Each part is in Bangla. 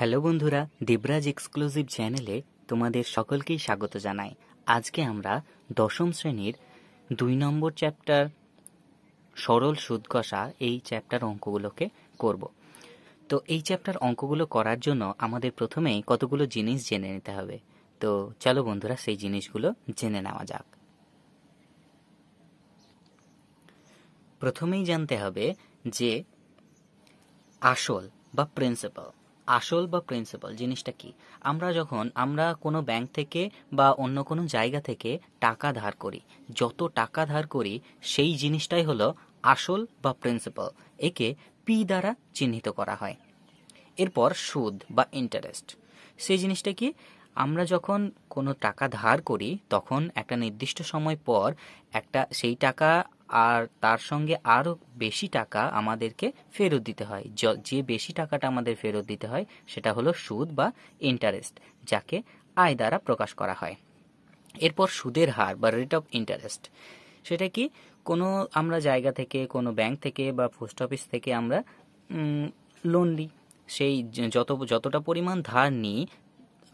হ্যালো বন্ধুরা দেবরাজ এক্সক্লুসিভ চ্যানেলে তোমাদের সকলকেই স্বাগত জানাই আজকে আমরা দশম শ্রেণীর দুই নম্বর চ্যাপ্টার সরল সুদ কষা এই চ্যাপ্টার অঙ্কগুলোকে করব তো এই চ্যাপ্টার অঙ্কগুলো করার জন্য আমাদের প্রথমেই কতগুলো জিনিস জেনে নিতে হবে তো চলো বন্ধুরা সেই জিনিসগুলো জেনে নেওয়া যাক প্রথমেই জানতে হবে যে আসল বা প্রিন্সিপাল আসল বা প্রিন্সিপাল জিনিসটা কি আমরা যখন আমরা কোনো ব্যাংক থেকে বা অন্য কোনো জায়গা থেকে টাকা ধার করি যত টাকা ধার করি সেই জিনিসটাই হলো আসল বা প্রিন্সিপাল একে পি দ্বারা চিহ্নিত করা হয় এরপর সুদ বা ইন্টারেস্ট সেই জিনিসটা কি আমরা যখন কোনো টাকা ধার করি তখন একটা নির্দিষ্ট সময় পর একটা সেই টাকা আর তার সঙ্গে আরও বেশি টাকা আমাদেরকে ফেরত দিতে হয় যে বেশি টাকাটা আমাদের ফেরত দিতে হয় সেটা হলো সুদ বা ইন্টারেস্ট যাকে আয় দ্বারা প্রকাশ করা হয় এরপর সুদের হার বা রেট অফ ইন্টারেস্ট সেটা কি কোনো আমরা জায়গা থেকে কোনো ব্যাংক থেকে বা পোস্ট অফিস থেকে আমরা লোন নিই সেই যত যতটা পরিমাণ ধার নিই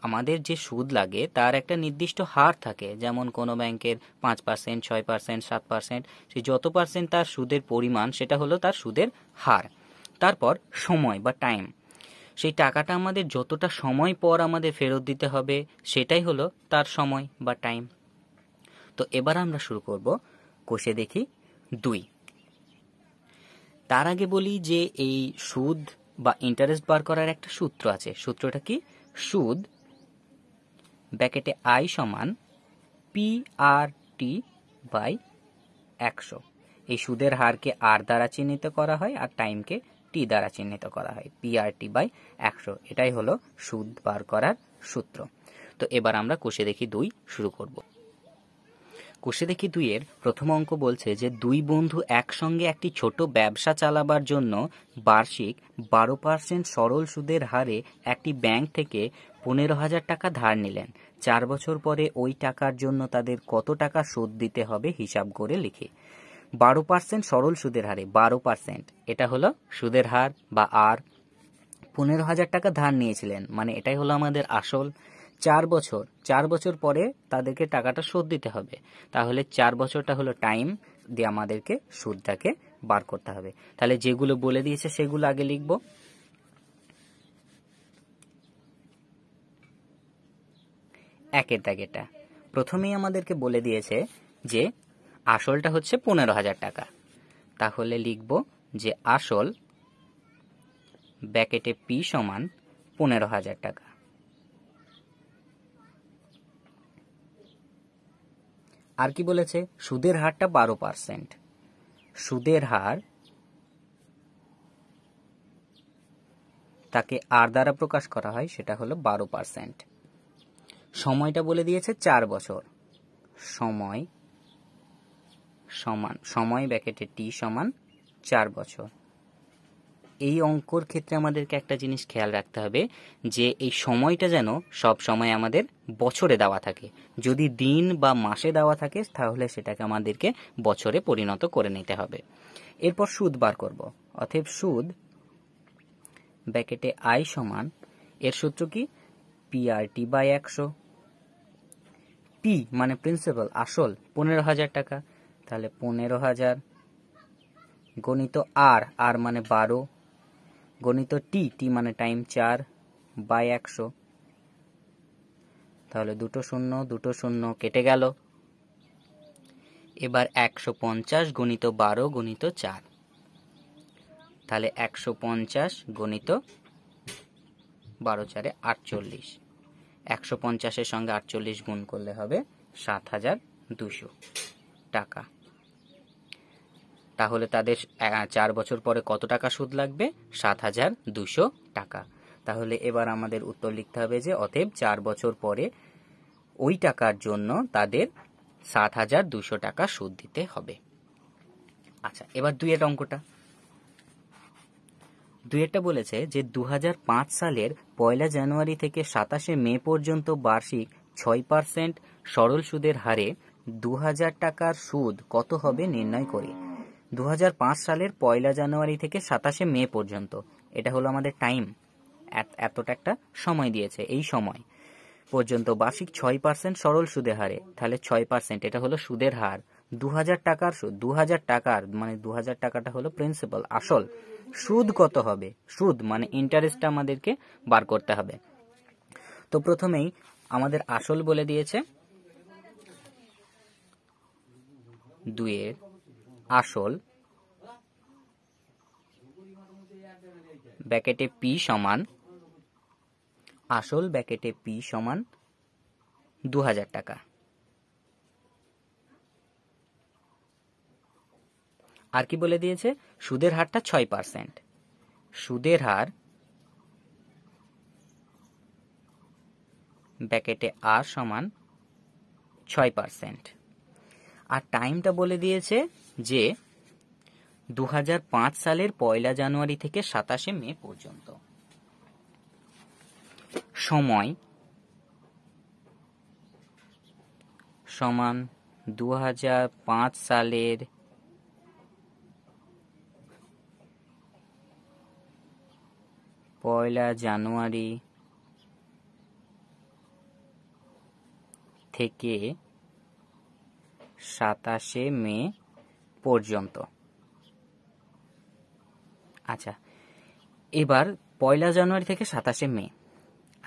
আমাদের যে সুদ লাগে তার একটা নির্দিষ্ট হার থাকে যেমন কোনো ব্যাংকের পাঁচ পার্সেন্ট ছয় পার্সেন্ট সাত পার্সেন্ট সে যত পার্সেন্ট তার সুদের পরিমাণ সেটা হলো তার সুদের হার তারপর সময় বা টাইম সেই টাকাটা আমাদের যতটা সময় পর আমাদের ফেরত দিতে হবে সেটাই হলো তার সময় বা টাইম তো এবার আমরা শুরু করব কোষে দেখি দুই তার আগে বলি যে এই সুদ বা ইন্টারেস্ট বার করার একটা সূত্র আছে সূত্রটা কি সুদ ব্যাকেটে আই সমান পিআরটি টি বাই একশো এই সুদের হারকে আর দ্বারা চিহ্নিত করা হয় আর টাইমকে টি দ্বারা চিহ্নিত করা হয় পিআরটি টি বাই একশো এটাই হলো সুদ বার করার সূত্র তো এবার আমরা কোষে দেখি দুই শুরু করব কোষে দেখি দুইয়ের প্রথম অঙ্ক বলছে যে দুই বন্ধু একসঙ্গে একটি ছোট ব্যবসা চালাবার জন্য বার্ষিক বারো পার্সেন্ট সরল সুদের হারে একটি ব্যাংক থেকে পনেরো হাজার টাকা ধার নিলেন চার বছর পরে ওই টাকার জন্য তাদের কত টাকা সুদ দিতে হবে হিসাব করে লিখে বারো পার্সেন্ট সরল সুদের হারে বারো পার্সেন্ট এটা হলো সুদের হার বা আর পনেরো হাজার টাকা ধার নিয়েছিলেন মানে এটাই হলো আমাদের আসল চার বছর চার বছর পরে তাদেরকে টাকাটা শোধ দিতে হবে তাহলে চার বছরটা হলো টাইম দিয়ে আমাদেরকে সুদটাকে বার করতে হবে তাহলে যেগুলো বলে দিয়েছে সেগুলো আগে লিখবো একের দাগেরটা প্রথমেই আমাদেরকে বলে দিয়েছে যে আসলটা হচ্ছে পনেরো হাজার টাকা তাহলে লিখব যে আসল ব্যাকেটে পি সমান পনেরো হাজার টাকা আর কি বলেছে সুদের হারটা বারো পার্সেন্ট সুদের হার তাকে আর দ্বারা প্রকাশ করা হয় সেটা হলো বারো পার্সেন্ট সময়টা বলে দিয়েছে চার বছর সময় সমান সময় ব্যাকেটে টি সমান চার বছর এই অঙ্কর ক্ষেত্রে আমাদেরকে একটা জিনিস খেয়াল রাখতে হবে যে এই সময়টা যেন সব সময় আমাদের বছরে দেওয়া থাকে যদি দিন বা মাসে দেওয়া থাকে তাহলে সেটাকে আমাদেরকে বছরে পরিণত করে নিতে হবে এরপর সুদ বার করব অথব সুদ ব্যাকেটে আই সমান এর সূত্র কি পিআরটি বাই একশো পি মানে প্রিন্সিপাল আসল পনেরো হাজার টাকা তাহলে পনেরো হাজার গণিত আর আর মানে বারো গণিত টি টি মানে টাইম চার বাই একশো তাহলে দুটো শূন্য দুটো শূন্য কেটে গেল এবার একশো পঞ্চাশ গণিত বারো গণিত চার তাহলে একশো পঞ্চাশ গণিত বারো চারে আটচল্লিশ একশো পঞ্চাশের সঙ্গে আটচল্লিশ গুণ করলে হবে সাত হাজার দুশো টাকা তাহলে তাদের চার বছর পরে কত টাকা সুদ লাগবে সাত হাজার দুশো টাকা তাহলে এবার আমাদের উত্তর লিখতে হবে যে অতএব চার বছর পরে ওই টাকার জন্য তাদের সাত হাজার দুশো টাকা সুদ দিতে হবে আচ্ছা এবার দুইয়ের অঙ্কটা একটা বলেছে যে দু সালের পয়লা জানুয়ারি থেকে সাতাশে মে পর্যন্ত বার্ষিক ছয় পার্সেন্ট সরল সুদের হারে দু টাকার সুদ কত হবে নির্ণয় করি দু সালের পয়লা জানুয়ারি থেকে সাতাশে মে পর্যন্ত এটা হলো আমাদের টাইম এতটা একটা সময় দিয়েছে এই সময় পর্যন্ত বার্ষিক ছয় পার্সেন্ট সরল সুদের হারে তাহলে ছয় পার্সেন্ট এটা হলো সুদের হার দু হাজার টাকার সুদ দু হাজার টাকার মানে দু হাজার টাকাটা হলো প্রিন্সিপাল আসল সুদ কত হবে সুদ মানে ইন্টারেস্টটা আমাদেরকে বার করতে হবে তো প্রথমেই আমাদের আসল বলে দিয়েছে দুয়ের আসল ব্যাকেটে পি সমান আসল ব্যাকেটে পি সমান দু হাজার টাকা আর কি বলে দিয়েছে সুদের হারটা ছয় পার্সেন্ট সুদের হার ব্যাকেটে আর সমান ছয় পার্সেন্ট আর টাইমটা বলে দিয়েছে যে দু সালের পয়লা জানুয়ারি থেকে সাতাশে মে পর্যন্ত সময় সমান দু সালের পয়লা জানুয়ারি থেকে সাতাশে মে পর্যন্ত আচ্ছা এবার পয়লা জানুয়ারি থেকে সাতাশে মে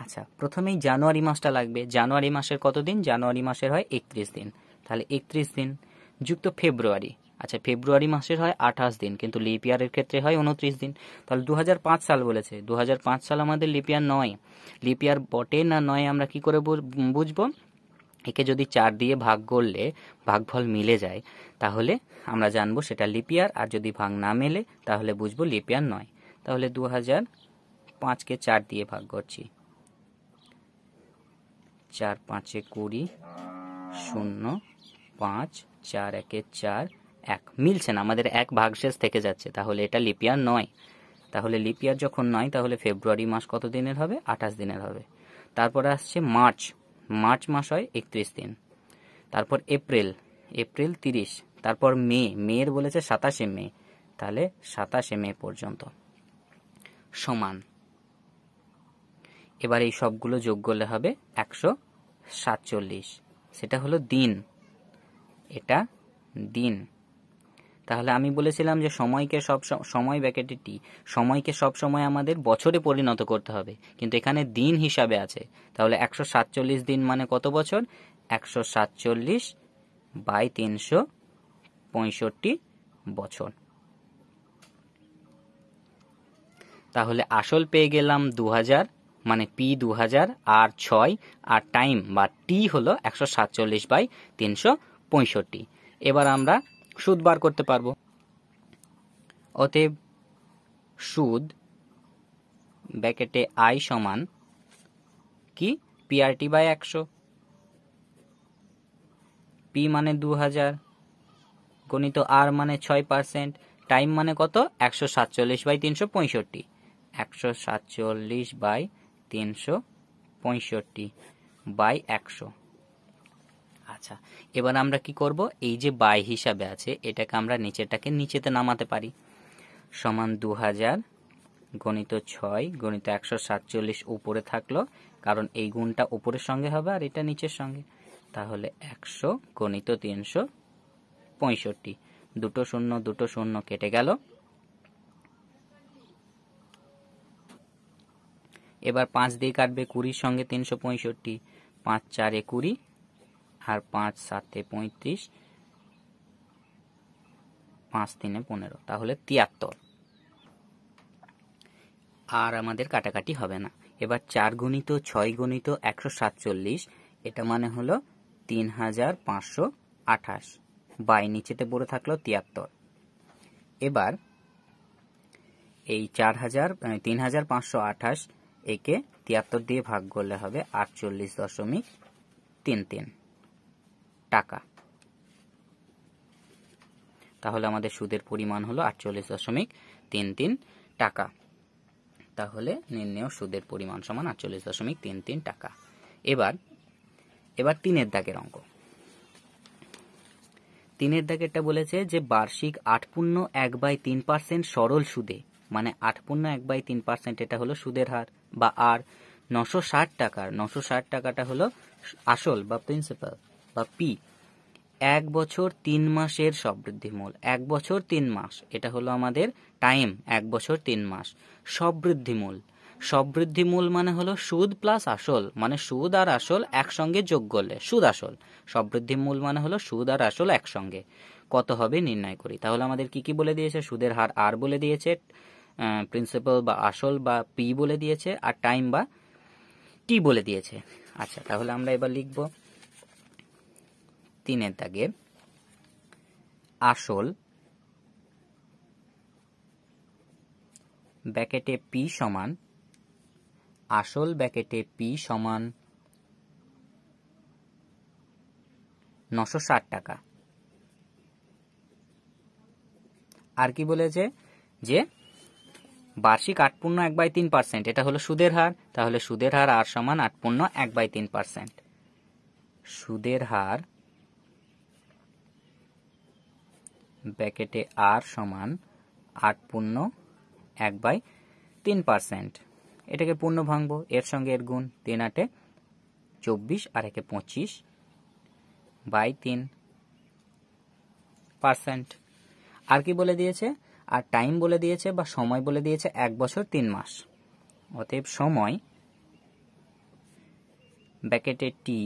আচ্ছা প্রথমেই জানুয়ারি মাসটা লাগবে জানুয়ারি মাসের কত দিন জানুয়ারি মাসের হয় একত্রিশ দিন তাহলে একত্রিশ দিন যুক্ত ফেব্রুয়ারি আচ্ছা ফেব্রুয়ারি মাসের হয় আঠাশ দিন কিন্তু লিপ ইয়ারের ক্ষেত্রে হয় উনত্রিশ দিন তাহলে দু সাল বলেছে দু সাল আমাদের লিপ ইয়ার নয় লিপ ইয়ার বটে না নয় আমরা কি করে বুঝবো একে যদি চার দিয়ে ভাগ করলে ভাগফল মিলে যায় তাহলে আমরা জানবো সেটা লিপিয়ার আর যদি ভাগ না মেলে তাহলে বুঝবো লিপিয়ার নয় তাহলে দু হাজার পাঁচকে চার দিয়ে ভাগ করছি চার পাঁচে কুড়ি শূন্য পাঁচ চার একে চার এক মিলছে না আমাদের এক ভাগশেষ থেকে যাচ্ছে তাহলে এটা লিপিয়ার নয় তাহলে লিপিয়ার যখন নয় তাহলে ফেব্রুয়ারি মাস কত দিনের হবে আঠাশ দিনের হবে তারপরে আসছে মার্চ মার্চ মাস হয় একত্রিশ দিন তারপর এপ্রিল এপ্রিল তিরিশ তারপর মে মেয়ের বলেছে সাতাশে মে তাহলে সাতাশে মে পর্যন্ত সমান এবার এই সবগুলো যোগ করলে হবে একশো সাতচল্লিশ সেটা হলো দিন এটা দিন তাহলে আমি বলেছিলাম যে সময়কে সব সময় ব্যাকেটে টি সময়কে সব সময় আমাদের বছরে পরিণত করতে হবে কিন্তু এখানে দিন হিসাবে আছে তাহলে একশো সাতচল্লিশ দিন মানে কত বছর একশো সাতচল্লিশ বাই তিনশো পঁয়ষট্টি বছর তাহলে আসল পেয়ে গেলাম দু হাজার মানে পি দু হাজার আর ছয় আর টাইম বা টি হলো একশো সাতচল্লিশ বাই তিনশো পঁয়ষট্টি এবার আমরা সুদ বার করতে পারবো অতএব সুদ ব্যাকেটে আই সমান কি পিআরটি বাই একশো পি মানে দু হাজার গণিত আর মানে ছয় পার্সেন্ট টাইম মানে কত একশো সাতচল্লিশ বাই তিনশো পঁয়ষট্টি একশো সাতচল্লিশ বাই তিনশো পঁয়ষট্টি বাই একশো আচ্ছা এবার আমরা কি করব এই যে বাই হিসাবে আছে এটাকে আমরা নিচেটাকে নিচেতে নামাতে পারি সমান দু হাজার গণিত ছয় গণিত একশো সাতচল্লিশ উপরে থাকলো কারণ এই গুণটা উপরের সঙ্গে হবে আর এটা নিচের সঙ্গে তাহলে একশো গণিত তিনশো পঁয়ষট্টি দুটো শূন্য দুটো শূন্য কেটে গেল এবার পাঁচ দিয়ে কাটবে কুড়ির সঙ্গে তিনশো পঁয়ষট্টি পাঁচ চারে কুড়ি আর পাঁচ সাতে পঁয়ত্রিশ পাঁচ তিনে পনেরো তাহলে তিয়াত্তর আর আমাদের কাটাকাটি হবে না এবার চার গণিত ছয় গণিত একশো সাতচল্লিশ এটা মানে হলো তিন হাজার পাঁচশো আঠাশ বাই নিচেতে পড়ে থাকলো তিয়াত্তর এবার এই চার হাজার তিন হাজার পাঁচশো আঠাশ একে তিয়াত্তর দিয়ে ভাগ করলে হবে আটচল্লিশ দশমিক তিন তিন টাকা তাহলে আমাদের সুদের পরিমাণ হলো আটচল্লিশ দশমিক তিন তিন টাকা তাহলে নির্ণয় সুদের পরিমাণ সমান আটচল্লিশ দশমিক তিন তিন টাকা এবার এবার তিনের দাগের অঙ্ক তিনের দাগেরটা বলেছে যে বার্ষিক আট পূর্ণ এক বাই তিন পার্সেন্ট সরল সুদে মানে আট পূর্ণ এক বাই তিন পার্সেন্ট এটা হলো সুদের হার বা আর নশো ষাট টাকার নশো ষাট টাকাটা হলো আসল বা প্রিন্সিপাল বা পি এক বছর তিন মাসের মূল এক বছর তিন মাস এটা হলো আমাদের টাইম এক বছর তিন মাস বৃদ্ধি মূল মানে হলো সুদ প্লাস আসল মানে সুদ আর আসল একসঙ্গে যোগ করলে সুদ আসল মূল মানে হলো সুদ আর আসল একসঙ্গে কত হবে নির্ণয় করি তাহলে আমাদের কি কি বলে দিয়েছে সুদের হার আর বলে দিয়েছে প্রিন্সিপাল বা আসল বা পি বলে দিয়েছে আর টাইম বা টি বলে দিয়েছে আচ্ছা তাহলে আমরা এবার লিখবো তিনের দাগে আসল ব্যাকেটে পি সমান আসল ব্যাকেটে পি সমান নশো ষাট টাকা আর কি বলেছে যে বার্ষিক আট পূর্ণ এক বাই তিন পার্সেন্ট এটা হলো সুদের হার তাহলে সুদের হার আর সমান আট পূর্ণ এক বাই তিন পার্সেন্ট সুদের হার ব্যাকেটে আর সমান আট পূর্ণ এক বাই তিন পার্সেন্ট এটাকে পূর্ণ ভাঙব এর সঙ্গে এর গুণ তিন আটে চব্বিশ আর একে পঁচিশ বাই তিন পার্সেন্ট আর কি বলে দিয়েছে আর টাইম বলে দিয়েছে বা সময় বলে দিয়েছে এক বছর তিন মাস অতএব সময় ব্যাকেটে টি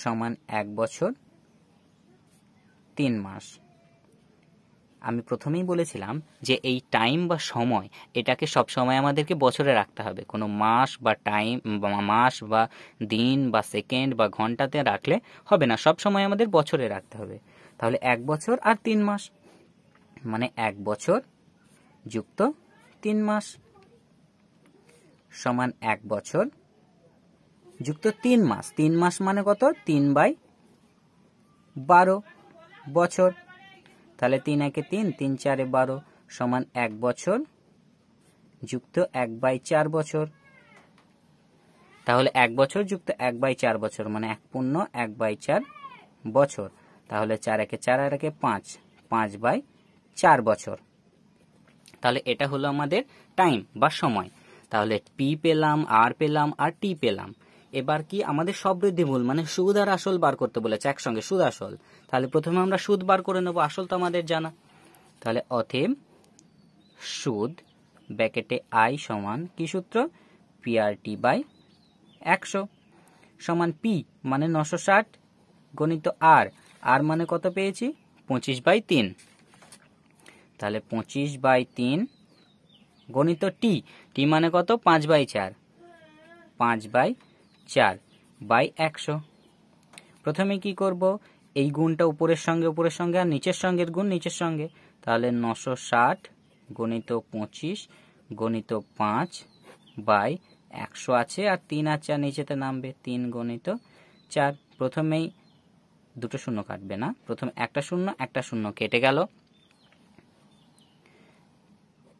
সমান এক বছর তিন মাস আমি প্রথমেই বলেছিলাম যে এই টাইম বা সময় এটাকে সব সময় আমাদেরকে বছরে রাখতে হবে কোনো মাস বা টাইম মাস বা দিন বা সেকেন্ড বা ঘন্টাতে রাখলে হবে না সব সময় আমাদের বছরে রাখতে হবে তাহলে এক বছর আর তিন মাস মানে এক বছর যুক্ত তিন মাস সমান এক বছর যুক্ত তিন মাস তিন মাস মানে কত তিন বাই বারো বছর তাহলে তিন একে তিন তিন চারে বারো সমান এক বছর যুক্ত এক বাই চার বছর তাহলে এক বছর যুক্ত এক বাই চার বছর মানে এক পূর্ণ এক বাই চার বছর তাহলে চার একে চার আর একে পাঁচ পাঁচ বাই চার বছর তাহলে এটা হলো আমাদের টাইম বা সময় তাহলে পি পেলাম আর পেলাম আর টি পেলাম এবার কি আমাদের সবৃদ্ধি মূল মানে সুদ আর আসল বার করতে বলেছে একসঙ্গে সুদ আসল তাহলে প্রথমে আমরা সুদ বার করে নেব আসল তো আমাদের জানা তাহলে অথেম সুদ ব্যাকেটে আই সমান কি সূত্র পিআরটি বাই একশো সমান পি মানে নশো ষাট গণিত আর আর মানে কত পেয়েছি পঁচিশ বাই তিন তাহলে পঁচিশ বাই তিন গণিত টি টি মানে কত পাঁচ বাই চার পাঁচ বাই চার বাই একশো প্রথমে কি করব এই গুণটা উপরের সঙ্গে উপরের সঙ্গে আর নিচের সঙ্গে গুণ নিচের সঙ্গে তাহলে নশো ষাট গণিত পঁচিশ গণিত পাঁচ বাই একশো আছে আর তিন আর চার নিচেতে নামবে তিন গণিত চার প্রথমেই দুটো শূন্য কাটবে না প্রথম একটা শূন্য একটা শূন্য কেটে গেল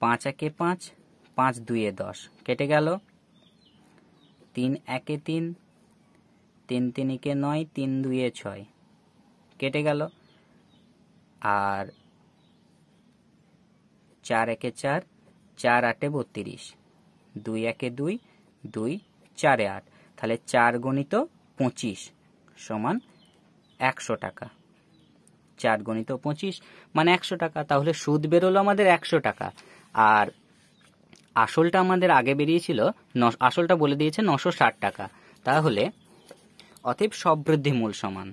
পাঁচ একে পাঁচ পাঁচ দুয়ে দশ কেটে গেল তিন একে তিন তিন তিনিকে নয় তিন দুইয়ে ছয় কেটে গেল আর চার একে চার চার আটে বত্রিশ দুই একে দুই দুই চারে আট তাহলে চার গণিত পঁচিশ সমান একশো টাকা চার গণিত পঁচিশ মানে একশো টাকা তাহলে সুদ বেরোলো আমাদের একশো টাকা আর আসলটা আমাদের আগে বেরিয়েছিল আসলটা বলে দিয়েছে নশো ষাট টাকা তাহলে অতএব সববৃদ্ধি মূল সমান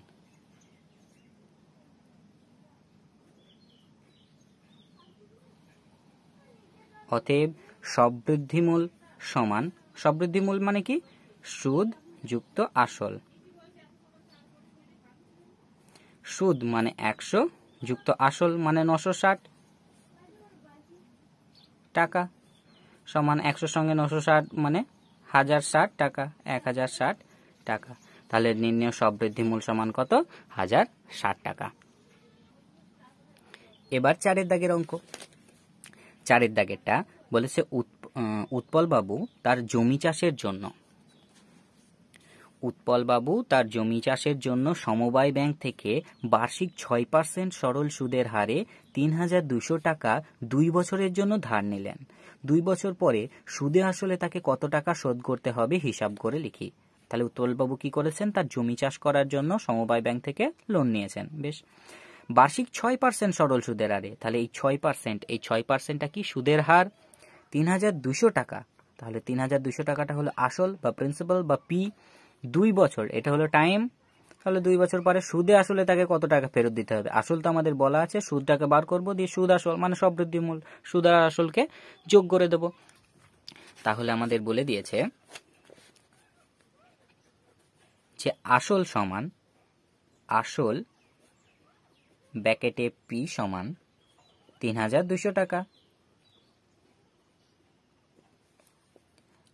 অতএব সববৃদ্ধিমূল সমান সববৃদ্ধিমূল মানে কি সুদ যুক্ত আসল সুদ মানে একশো যুক্ত আসল মানে নশো ষাট টাকা সমান একশোর সঙ্গে নশো ষাট মানে হাজার ষাট টাকা এক হাজার ষাট টাকা তাহলে নির্ণয় সব মূল সমান কত হাজার ষাট টাকা এবার চারের দাগের অঙ্ক চারের দাগেরটা বলেছে উৎপল বাবু তার জমি চাষের জন্য উৎপলবাবু তার জমি চাষের জন্য সমবায় ব্যাংক থেকে বার্ষিক ছয় পার্সেন্ট সরল সুদের হারে তিন হাজার দুশো টাকা দুই বছরের জন্য ধার নিলেন দুই বছর পরে সুদে আসলে তাকে কত টাকা শোধ করতে হবে হিসাব করে লিখি তাহলে উৎপলবাবু কি করেছেন তার জমি চাষ করার জন্য সমবায় ব্যাংক থেকে লোন নিয়েছেন বেশ বার্ষিক ছয় পার্সেন্ট সরল সুদের হারে তাহলে এই ছয় পার্সেন্ট এই ছয় পার্সেন্টটা কি সুদের হার তিন হাজার দুশো টাকা তাহলে তিন হাজার দুশো টাকাটা হলো আসল বা প্রিন্সিপাল বা পি দুই বছর এটা হলো টাইম তাহলে দুই বছর পরে সুদে আসলে তাকে কত টাকা ফেরত দিতে হবে আসল তো আমাদের বলা আছে সুদটাকে বার করব দিয়ে সুদ আসল মানে সমৃদ্ধিমূল সুদ আর আসলকে যোগ করে দেব তাহলে আমাদের বলে দিয়েছে যে আসল সমান আসল ব্যাকেটে পি সমান তিন হাজার দুশো টাকা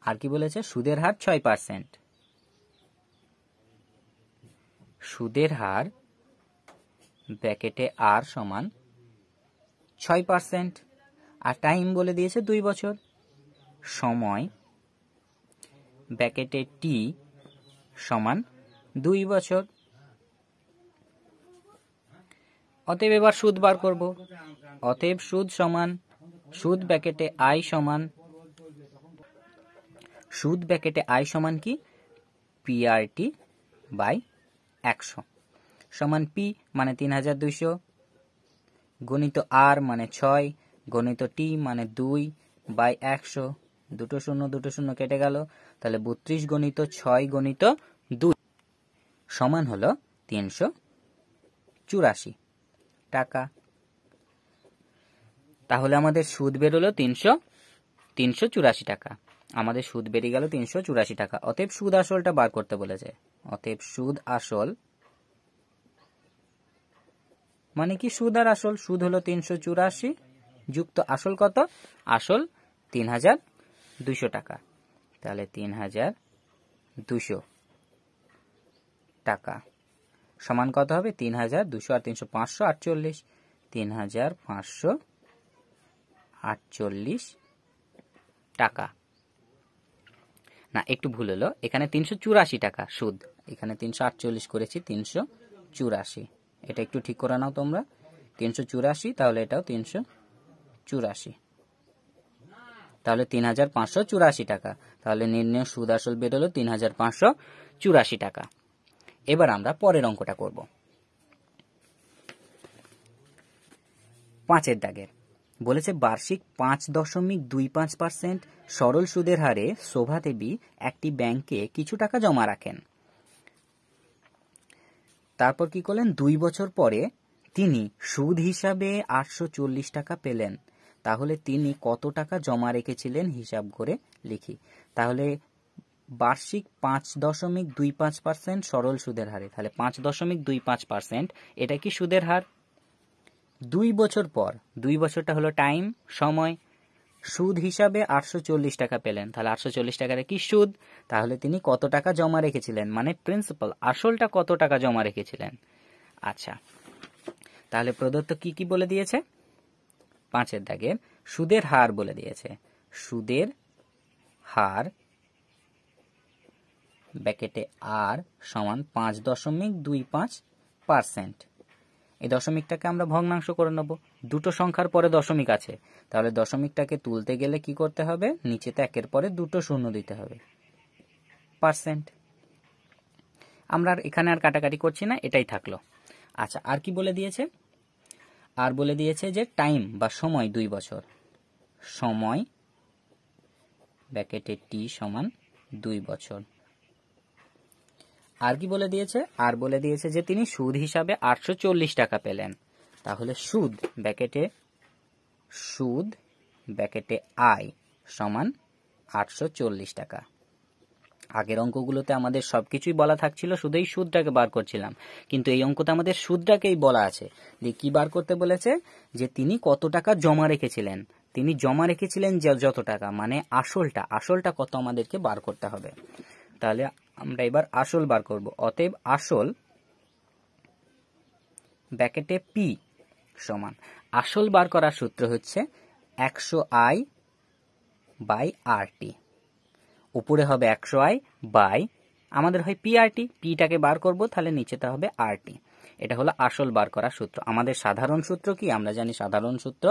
আর কি বলেছে সুদের হার ছয় পার্সেন্ট সুদের হার ব্র্যাকেটে আর সমান ছয় পার্সেন্ট আর টাইম বলে দিয়েছে দুই বছর সময় ব্র্যাকেটে টি সমান দুই বছর অতএব এবার সুদ বার করব অতএব সুদ সমান সুদ ব্যাকেটে আয় সমান সুদ ব্যাকেটে আয় সমান কি পিআরটি বাই একশো সমান পি মানে তিন হাজার দুইশো গণিত আর মানে ছয় গণিত টি মানে দুই বাই একশো দুটো শূন্য দুটো শূন্য কেটে গেল তাহলে বত্রিশ গণিত ছয় গণিত দুই সমান হলো তিনশো চুরাশি টাকা তাহলে আমাদের সুদ বেরোলো তিনশো তিনশো চুরাশি টাকা আমাদের সুদ বেরিয়ে গেল তিনশো চুরাশি টাকা অতএব সুদ আসলটা বার করতে বলেছে অতএব সুদ আসল মানে কি সুদ আর আসল সুদ হলো তিনশো চুরাশি যুক্ত আসল কত আসল তিন হাজার দুশো টাকা তাহলে তিন হাজার দুশো টাকা সমান কত হবে তিন হাজার দুশো আর তিনশো পাঁচশো আটচল্লিশ তিন হাজার পাঁচশো আটচল্লিশ টাকা না একটু ভুল হলো এখানে তিনশো চুরাশি টাকা সুদ এখানে তিনশো আটচল্লিশ করেছি তিনশো চুরাশি এটা একটু ঠিক করে নাও তোমরা তিনশো চুরাশি তাহলে এটাও তিনশো চুরাশি তাহলে তিন হাজার পাঁচশো চুরাশি টাকা তাহলে নির্ণয় সুদ আসল বের হলো তিন হাজার পাঁচশো চুরাশি টাকা এবার আমরা পরের অঙ্কটা করব পাঁচের দাগের বলেছে বার্ষিক পাঁচ দশমিক দুই পাঁচ পার্সেন্ট সরল সুদের হারে শোভা দেবী একটি ব্যাংকে কিছু টাকা জমা রাখেন তারপর কি করলেন দুই বছর পরে তিনি সুদ হিসাবে আটশো চল্লিশ টাকা পেলেন তাহলে তিনি কত টাকা জমা রেখেছিলেন হিসাব করে লিখি তাহলে বার্ষিক পাঁচ দশমিক দুই পাঁচ পার্সেন্ট সরল সুদের হারে তাহলে পাঁচ দশমিক দুই পাঁচ পার্সেন্ট এটা কি সুদের হার দুই বছর পর দুই বছরটা হলো টাইম সময় সুদ হিসাবে আটশো চল্লিশ টাকা পেলেন তাহলে আটশো চল্লিশ টাকার কি সুদ তাহলে তিনি কত টাকা জমা রেখেছিলেন মানে প্রিন্সিপাল আসলটা কত টাকা জমা রেখেছিলেন আচ্ছা তাহলে প্রদত্ত কি কি বলে দিয়েছে পাঁচের দাগের সুদের হার বলে দিয়েছে সুদের হার ব্যাকেটে আর সমান পাঁচ দশমিক দুই পাঁচ পার্সেন্ট এই দশমিকটাকে আমরা ভগ্নাংশ করে নেব দুটো সংখ্যার পরে দশমিক আছে তাহলে দশমিকটাকে তুলতে গেলে কি করতে হবে নিচেতে একের পরে দুটো শূন্য দিতে হবে পার্সেন্ট আমরা আর এখানে আর কাটাকাটি করছি না এটাই থাকলো আচ্ছা আর কি বলে দিয়েছে আর বলে দিয়েছে যে টাইম বা সময় দুই বছর সময় ব্যাকেটে টি সমান দুই বছর আর কি বলে দিয়েছে আর বলে দিয়েছে যে তিনি সুদ হিসাবে আটশো টাকা পেলেন তাহলে সুদ ব্যাকেটে সুদ ব্যাকেটে আয় সমান আটশো টাকা আগের অঙ্কগুলোতে আমাদের সব কিছুই বলা থাকছিল শুধু এই সুদটাকে বার করছিলাম কিন্তু এই অঙ্কতে আমাদের সুদটাকেই বলা আছে যে কি বার করতে বলেছে যে তিনি কত টাকা জমা রেখেছিলেন তিনি জমা রেখেছিলেন যত টাকা মানে আসলটা আসলটা কত আমাদেরকে বার করতে হবে তাহলে আমরা এবার আসল বার করব অতএব আসল ব্যাকেটে পি সমান আসল বার করার সূত্র হচ্ছে একশো আই বাই আরটি উপরে হবে একশো আই বাই আমাদের হয় পিআরটি পিটাকে বার করব তাহলে নিচেতে হবে আরটি এটা হলো আসল বার করার সূত্র আমাদের সাধারণ সূত্র কি আমরা জানি সাধারণ সূত্র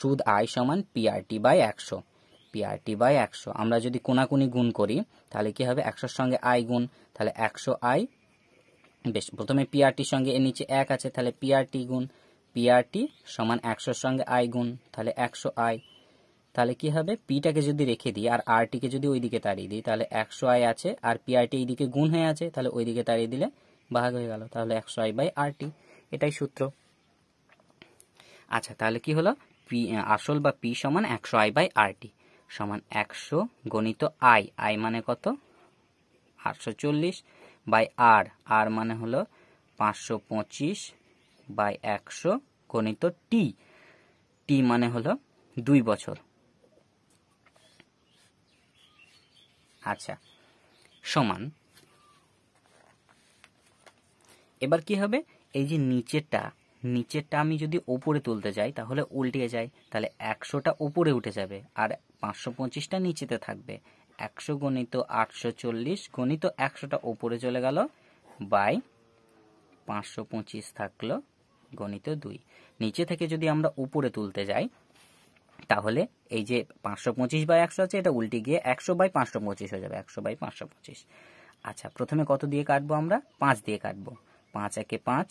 সুদ আই সমান পিআরটি বাই একশো পিআরটি বাই একশো আমরা যদি কোনাকুনি গুণ করি তাহলে কি হবে একশোর সঙ্গে আই গুণ তাহলে একশো আই বেশ প্রথমে পিআরটির সঙ্গে এর নিচে এক আছে তাহলে পিআরটি গুণ পিআরটি সমান একশোর সঙ্গে আই গুণ তাহলে একশো আই তাহলে কি হবে পিটাকে যদি রেখে দিই আর আরটিকে যদি ওইদিকে তাড়িয়ে দিই তাহলে একশো আই আছে আর পিআরটি এইদিকে গুণ হয়ে আছে তাহলে ওইদিকে তাড়িয়ে দিলে ভাগ হয়ে গেল তাহলে একশো আই বাই আরটি এটাই সূত্র আচ্ছা তাহলে কি হলো পি আসল বা পি সমান একশো আই বাই আরটি সমান একশো গণিত আই আই মানে কত আটশো চল্লিশ বাই আর আর মানে হলো পাঁচশো পঁচিশ বাই একশো গণিত টি টি মানে হলো দুই বছর আচ্ছা সমান এবার কি হবে এই যে নিচেরটা নিচেরটা আমি যদি ওপরে তুলতে যাই তাহলে উল্টে যায় তাহলে একশোটা ওপরে উঠে যাবে আর পাঁচশো পঁচিশটা নিচেতে থাকবে একশো গণিত আটশো চল্লিশ গণিত একশোটা ওপরে চলে গেল বাই পাঁচশো পঁচিশ থাকলো গণিত দুই নিচে থেকে যদি আমরা উপরে তুলতে যাই তাহলে এই যে পাঁচশো পঁচিশ বাই একশো আছে এটা উল্টে গিয়ে একশো বাই পাঁচশো পঁচিশ হয়ে যাবে একশো বাই পাঁচশো পঁচিশ আচ্ছা প্রথমে কত দিয়ে কাটবো আমরা পাঁচ দিয়ে কাটবো পাঁচ একে পাঁচ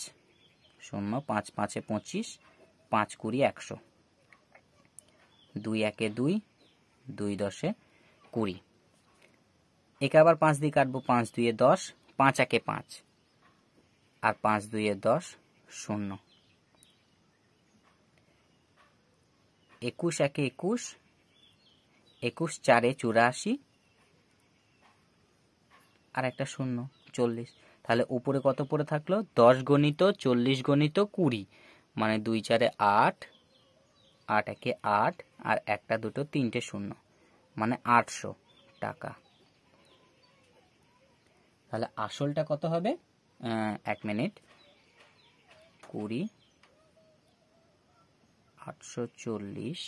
শূন্য পাঁচ পাঁচে পঁচিশ পাঁচ কুড়ি একশো দুই একে দুই দুই দশে কুড়ি একে আবার পাঁচ দিয়ে কাটবো পাঁচ দুইয়ে দশ পাঁচ একে পাঁচ আর পাঁচ দুয়ে দশ শূন্য একুশ একে একুশ একুশ চারে চুরাশি আর একটা শূন্য চল্লিশ তাহলে উপরে কত পড়ে থাকলো দশ গণিত চল্লিশ গণিত কুড়ি মানে দুই চারে আট আট একে আট আর একটা দুটো তিনটে শূন্য মানে আটশো টাকা তাহলে আসলটা কত হবে এক মিনিট কুড়ি আটশো চল্লিশ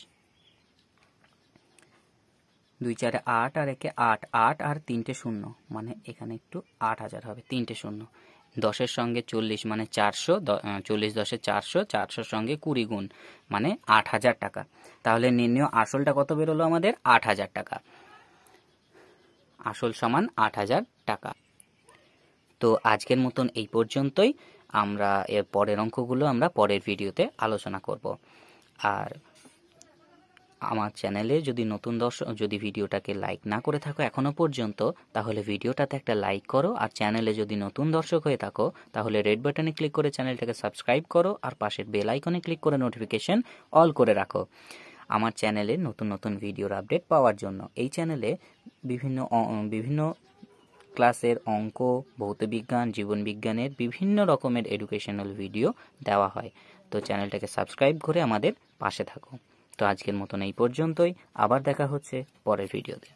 দুই চারে আট আর একে আট আট আর তিনটে শূন্য মানে এখানে একটু আট হাজার হবে তিনটে শূন্য দশের সঙ্গে চল্লিশ মানে চারশো চল্লিশ দশে চারশো চারশোর সঙ্গে কুড়ি গুণ মানে আট হাজার টাকা তাহলে নির্ণয় আসলটা কত বেরোলো আমাদের আট হাজার টাকা আসল সমান আট হাজার টাকা তো আজকের মতন এই পর্যন্তই আমরা এর পরের অঙ্কগুলো আমরা পরের ভিডিওতে আলোচনা করব আর আমার চ্যানেলে যদি নতুন দর্শক যদি ভিডিওটাকে লাইক না করে থাকো এখনও পর্যন্ত তাহলে ভিডিওটাতে একটা লাইক করো আর চ্যানেলে যদি নতুন দর্শক হয়ে থাকো তাহলে রেড বাটনে ক্লিক করে চ্যানেলটাকে সাবস্ক্রাইব করো আর পাশের বেল আইকনে ক্লিক করে নোটিফিকেশন অল করে রাখো আমার চ্যানেলে নতুন নতুন ভিডিওর আপডেট পাওয়ার জন্য এই চ্যানেলে বিভিন্ন বিভিন্ন ক্লাসের অঙ্ক ভৌতবিজ্ঞান জীবনবিজ্ঞানের বিভিন্ন রকমের এডুকেশনাল ভিডিও দেওয়া হয় তো চ্যানেলটাকে সাবস্ক্রাইব করে আমাদের পাশে থাকো তো আজকের মতন এই পর্যন্তই আবার দেখা হচ্ছে পরের ভিডিওতে